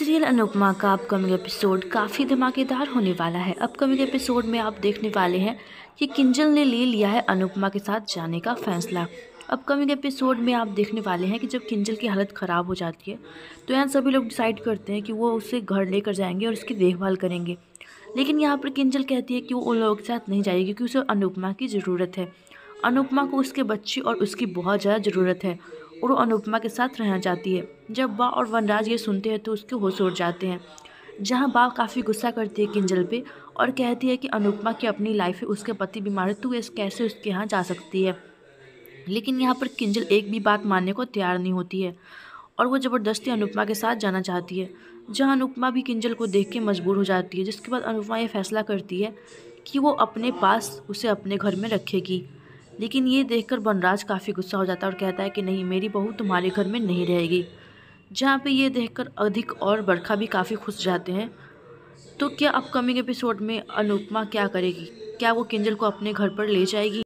serial Anupama का upcoming episode काफ़ी धमाकेदार होने वाला है अपकमिंग एपिसोड में आप देखने वाले हैं कि किंजल ने ले लिया है अनुपमा के साथ जाने का फैसला अपकमिंग एपिसोड में आप देखने वाले हैं कि जब किंजल की हालत ख़राब हो जाती है तो यहाँ सभी लोग डिसाइड करते हैं कि वो उसे घर लेकर जाएंगे और उसकी देखभाल करेंगे लेकिन यहाँ पर किंजल कहती है कि वो उन लोगों के साथ नहीं जाएगी क्योंकि उसे अनुपमा की ज़रूरत है अनुपमा को उसके बच्चे और उसकी बहुत ज़्यादा ज़रूरत है और वो अनुपमा के साथ रहना चाहती है जब बा और वनराज ये सुनते हैं तो उसके होश उड़ जाते हैं जहाँ बा काफ़ी गुस्सा करती है किंजल पे और कहती है कि अनुपमा की अपनी लाइफ है उसके पति बीमार है तो वे कैसे उसके यहाँ जा सकती है लेकिन यहाँ पर किंजल एक भी बात मानने को तैयार नहीं होती है और वो ज़बरदस्ती अनुपमा के साथ जाना चाहती है जहाँ अनुपमा भी किंजल को देख के मजबूर हो जाती है जिसके बाद अनुपमा ये फैसला करती है कि वो अपने पास उसे अपने घर में रखेगी लेकिन ये देखकर वनराज काफ़ी गुस्सा हो जाता है और कहता है कि नहीं मेरी बहू तुम्हारे घर में नहीं रहेगी जहाँ पे ये देखकर अधिक और बरखा भी काफ़ी खुश जाते हैं तो क्या अपकमिंग एपिसोड में अनुपमा क्या करेगी क्या वो किंजल को अपने घर पर ले जाएगी